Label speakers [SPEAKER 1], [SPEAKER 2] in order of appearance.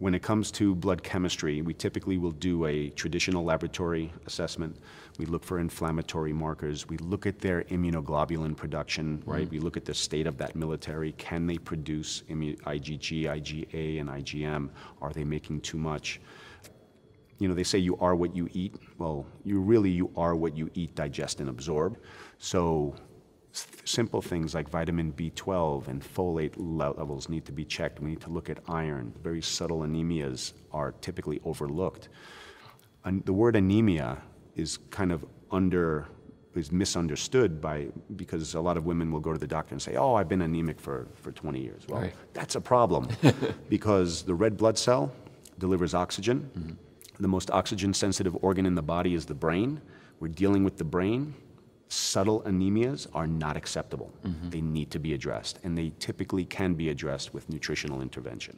[SPEAKER 1] When it comes to blood chemistry, we typically will do a traditional laboratory assessment. We look for inflammatory markers. We look at their immunoglobulin production, right? Mm. We look at the state of that military. Can they produce IgG, IgA, and IgM? Are they making too much? You know, they say you are what you eat. Well, you really, you are what you eat, digest, and absorb. So simple things like vitamin B12 and folate levels need to be checked. We need to look at iron. Very subtle anemias are typically overlooked. And the word anemia is kind of under is misunderstood by because a lot of women will go to the doctor and say, "Oh, I've been anemic for for 20 years." Well, right. that's a problem because the red blood cell delivers oxygen. Mm -hmm. The most oxygen sensitive organ in the body is the brain. We're dealing with the brain subtle anemias are not acceptable. Mm -hmm. They need to be addressed, and they typically can be addressed with nutritional intervention.